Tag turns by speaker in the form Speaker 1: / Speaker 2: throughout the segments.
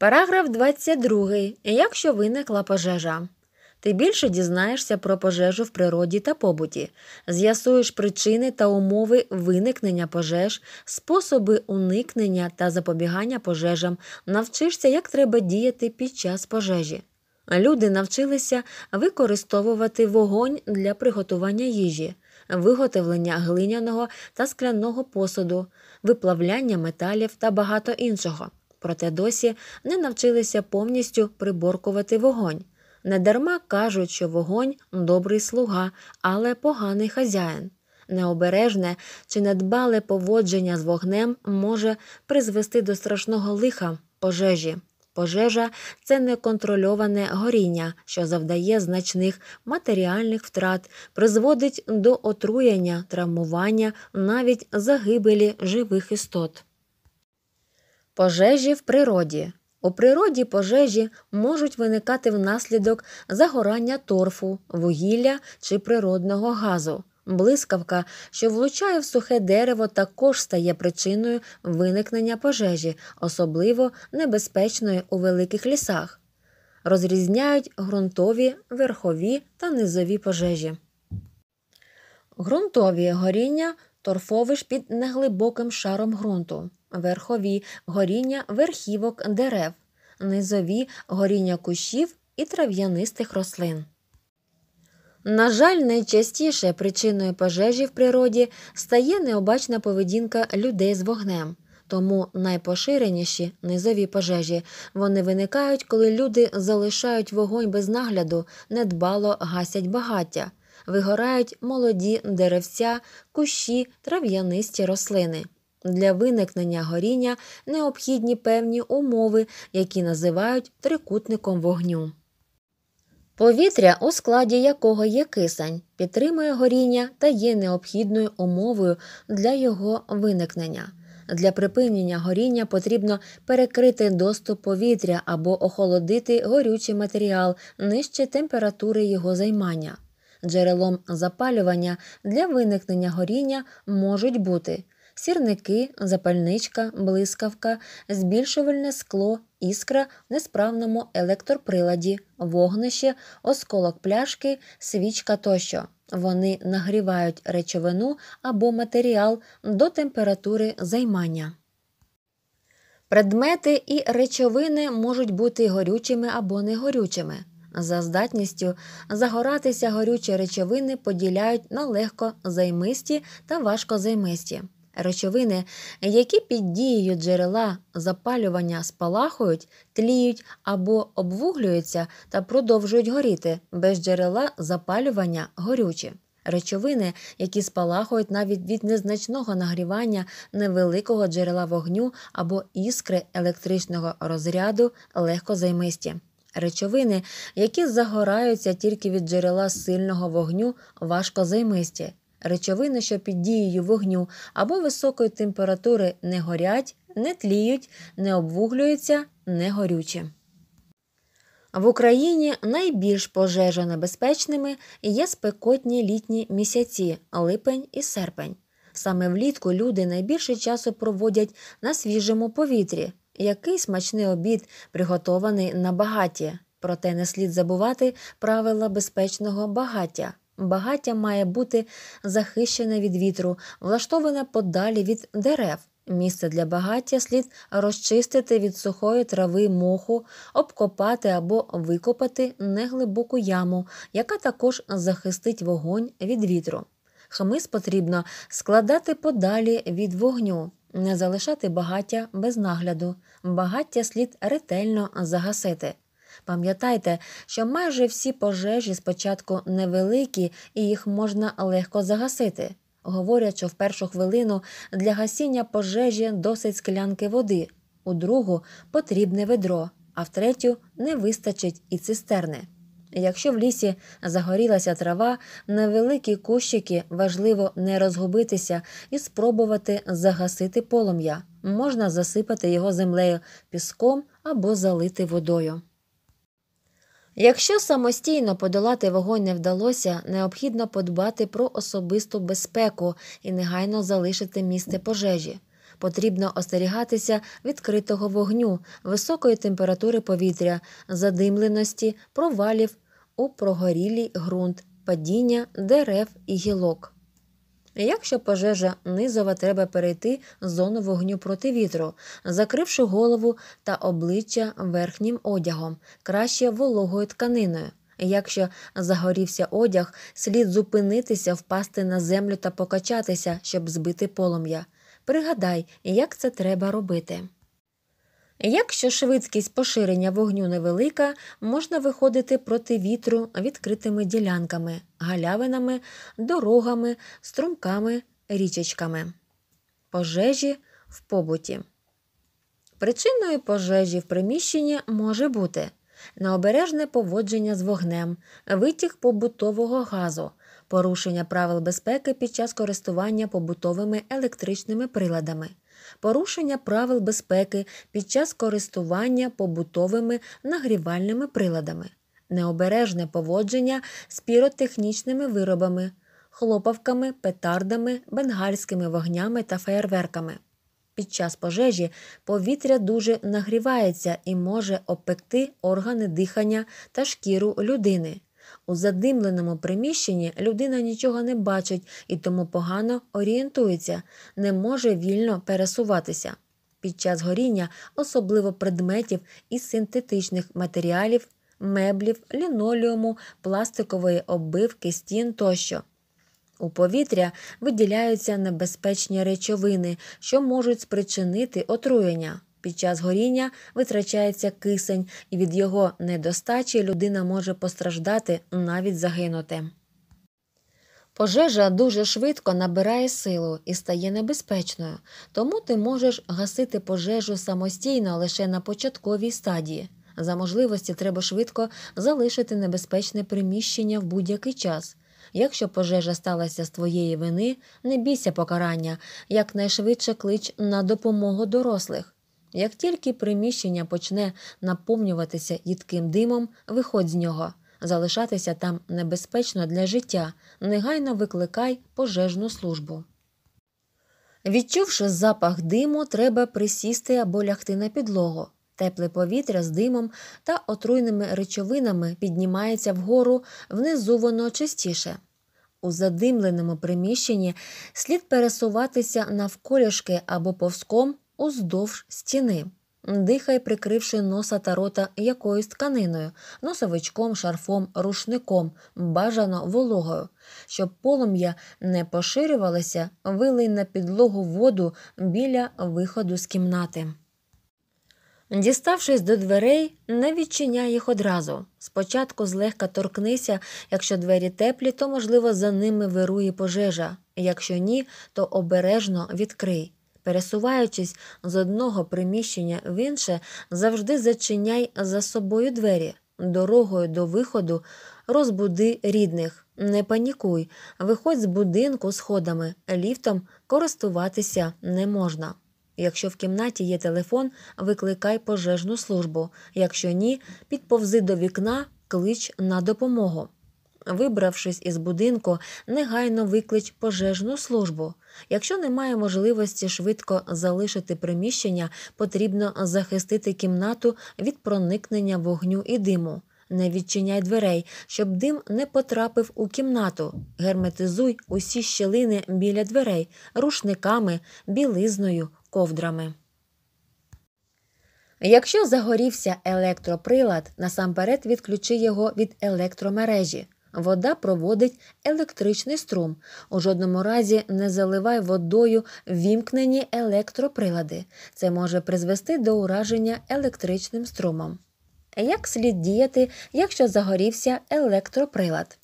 Speaker 1: Параграф 22. Якщо виникла пожежа, ти більше дізнаєшся про пожежу в природі та побуті, з'ясуєш причини та умови виникнення пожеж, способи уникнення та запобігання пожежам, навчишся, як треба діяти під час пожежі. Люди навчилися використовувати вогонь для приготування їжі, виготовлення глиняного та скляного посуду, виплавляння металів та багато іншого проте досі не навчилися повністю приборкувати вогонь. Недарма кажуть, що вогонь добрий слуга, але поганий хазяїн. Необережне чи недбале поводження з вогнем може призвести до страшного лиха пожежі. Пожежа це неконтрольоване горіння, що завдає значних матеріальних втрат, призводить до отруєння, травмування, навіть загибелі живих істот. Пожежі в природі. У природі пожежі можуть виникати внаслідок загорання торфу, вугілля чи природного газу. Блискавка, що влучає в сухе дерево, також стає причиною виникнення пожежі, особливо небезпечної у великих лісах. Розрізняють ґрунтові, верхові та низові пожежі. Грунтові горіння торфовиш під неглибоким шаром ґрунту верхові горіння верхівок дерев, низові горіння кущів і трав'янистих рослин. На жаль, найчастіше причиною пожежі в природі стає необачна поведінка людей з вогнем. Тому найпоширеніші низові пожежі вони виникають, коли люди залишають вогонь без нагляду, недбало гасять багаття, вигорають молоді деревця, кущі, трав'янисті рослини. Для виникнення горіння необхідні певні умови, які називають трикутником вогню. Повітря, у складі якого є кисень, підтримує горіння та є необхідною умовою для його виникнення. Для припинення горіння потрібно перекрити доступ повітря або охолодити горючий матеріал нижче температури його займання. Джерелом запалювання для виникнення горіння можуть бути сірники, запальничка, блискавка, збільшувальне скло, іскра в несправному електроприладі, вогнище, осколок пляшки, свічка тощо. Вони нагрівають речовину або матеріал до температури займання. Предмети і речовини можуть бути горючими або негорючими. За здатністю загоратися горючі речовини поділяють на легкозаймисті та важкозаймисті. Речовини, які під дією джерела запалювання спалахують, тліють або обвуглюються та продовжують горіти, без джерела запалювання горючі. Речовини, які спалахують навіть від незначного нагрівання невеликого джерела вогню або іскри електричного розряду, легкозаймисті. Речовини, які загораються тільки від джерела сильного вогню, важкозаймисті. Речовини, що під дією вогню або високої температури не горять, не тліють, не обвуглюються, не горючі. В Україні найбільш пожежонебезпечними є спекотні літні місяці липень і серпень. Саме влітку люди найбільше часу проводять на свіжому повітрі. Який смачний обід приготований на багаті, проте не слід забувати правила безпечного багаття. Багаття має бути захищене від вітру, влаштоване подалі від дерев. Місце для багаття слід розчистити від сухої трави моху, обкопати або викопати неглибоку яму, яка також захистить вогонь від вітру. Хмис потрібно складати подалі від вогню, не залишати багаття без нагляду. Багаття слід ретельно загасити. Пам'ятайте, що майже всі пожежі спочатку невеликі і їх можна легко загасити. Говорять, що в першу хвилину для гасіння пожежі досить склянки води, у другу потрібне ведро, а в третю не вистачить і цистерни. Якщо в лісі загорілася трава, невеликі кущики важливо не розгубитися і спробувати загасити полум'я, можна засипати його землею піском або залити водою. Якщо самостійно подолати вогонь не вдалося, необхідно подбати про особисту безпеку і негайно залишити місце пожежі. Потрібно остерігатися відкритого вогню, високої температури повітря, задимленості, провалів у прогорілий ґрунт, падіння дерев і гілок. Якщо пожежа низова, треба перейти зону вогню проти вітру, закривши голову та обличчя верхнім одягом, краще вологою тканиною. Якщо загорівся одяг, слід зупинитися, впасти на землю та покачатися, щоб збити полум'я. Пригадай, як це треба робити. Якщо швидкість поширення вогню невелика, можна виходити проти вітру відкритими ділянками, галявинами, дорогами, струмками, річечками. Пожежі в побуті. Причиною пожежі в приміщенні може бути необережне поводження з вогнем, витік побутового газу, порушення правил безпеки під час користування побутовими електричними приладами порушення правил безпеки під час користування побутовими нагрівальними приладами, необережне поводження з піротехнічними виробами, хлопавками, петардами, бенгальськими вогнями та феєрверками. Під час пожежі повітря дуже нагрівається і може обпекти органи дихання та шкіру людини. У задимленому приміщенні людина нічого не бачить і тому погано орієнтується, не може вільно пересуватися. Під час горіння, особливо предметів і синтетичних матеріалів, меблів, ліноліуму, пластикової оббивки, стін тощо. У повітря виділяються небезпечні речовини, що можуть спричинити отруєння. Під час горіння витрачається кисень, і від його недостачі людина може постраждати, навіть загинути. Пожежа дуже швидко набирає силу і стає небезпечною, тому ти можеш гасити пожежу самостійно лише на початковій стадії. За можливості треба швидко залишити небезпечне приміщення в будь-який час. Якщо пожежа сталася з твоєї вини, не бійся покарання, якнайшвидше клич на допомогу дорослих. Як тільки приміщення почне наповнюватися їдким димом, виходь з нього. Залишатися там небезпечно для життя, негайно викликай пожежну службу. Відчувши запах диму, треба присісти або лягти на підлогу. Тепле повітря з димом та отруйними речовинами піднімається вгору, внизу воно частіше. У задимленому приміщенні слід пересуватися навколішки або повзком уздовж стіни. Дихай, прикривши носа та рота якоюсь тканиною, носовичком, шарфом, рушником, бажано вологою. Щоб полум'я не поширювалося, вилий на підлогу воду біля виходу з кімнати. Діставшись до дверей, не відчиняй їх одразу. Спочатку злегка торкнися, якщо двері теплі, то, можливо, за ними вирує пожежа, якщо ні, то обережно відкрий. Пересуваючись з одного приміщення в інше, завжди зачиняй за собою двері, дорогою до виходу, розбуди рідних, не панікуй, виходь з будинку сходами, ліфтом користуватися не можна. Якщо в кімнаті є телефон, викликай пожежну службу. Якщо ні, підповзи до вікна, клич на допомогу. Вибравшись із будинку, негайно виклич пожежну службу. Якщо немає можливості швидко залишити приміщення, потрібно захистити кімнату від проникнення вогню і диму. Не відчиняй дверей, щоб дим не потрапив у кімнату. Герметизуй усі щелини біля дверей, рушниками, білизною, ковдрами. Якщо загорівся електроприлад, насамперед відключи його від електромережі. Вода проводить електричний струм. У жодному разі не заливай водою вімкнені електроприлади. Це може призвести до ураження електричним струмом. Як слід діяти, якщо загорівся електроприлад?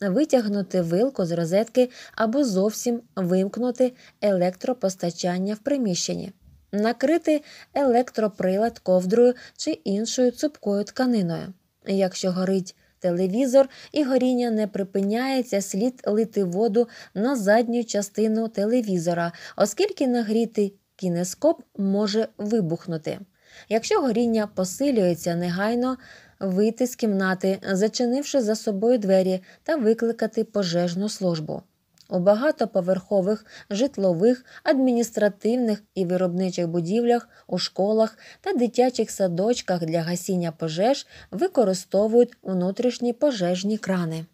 Speaker 1: Витягнути вилку з розетки або зовсім вимкнути електропостачання в приміщенні, накрити електроприлад ковдрою чи іншою цупкою тканиною. Якщо горить телевізор, і горіння не припиняється, слід лити воду на задню частину телевізора, оскільки нагрітий кінескоп може вибухнути. Якщо горіння посилюється негайно, вийти з кімнати, зачинивши за собою двері та викликати пожежну службу. У багатоповерхових, житлових, адміністративних і виробничих будівлях, у школах та дитячих садочках для гасіння пожеж використовують внутрішні пожежні крани.